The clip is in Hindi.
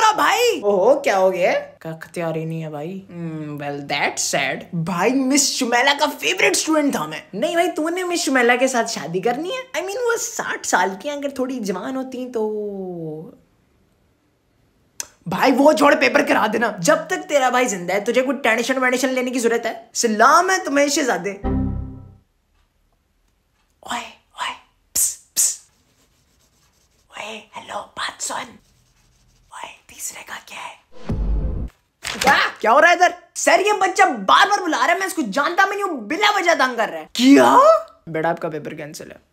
रहा भाई ओहो क्या हो गया का अख्तियार ही नहीं है भाई वेल दैट सैड भाई मिस शुमेला का फेवरेट स्टूडेंट था मैं नहीं भाई तूने मिस शुमेला के साथ शादी करनी है आई I मीन mean, वो साठ साल की अगर थोड़ी जवान होती तो भाई वो छोड़ पेपर करा देना जब तक तेरा भाई जिंदा है तुझे कुछ टेंशन वेंशन लेने की जरूरत है सलाम है तुम्हें शहजादे ओए ओए हेलो बात सुन तीसरे का क्या है क्या हो रहा है इधर सर ये बच्चा बार बार बुला रहा है मैं इसको जानता मैं नहीं हूँ बिना वजह तंग कर रहा है क्या बेटा आपका पेपर कैंसिल है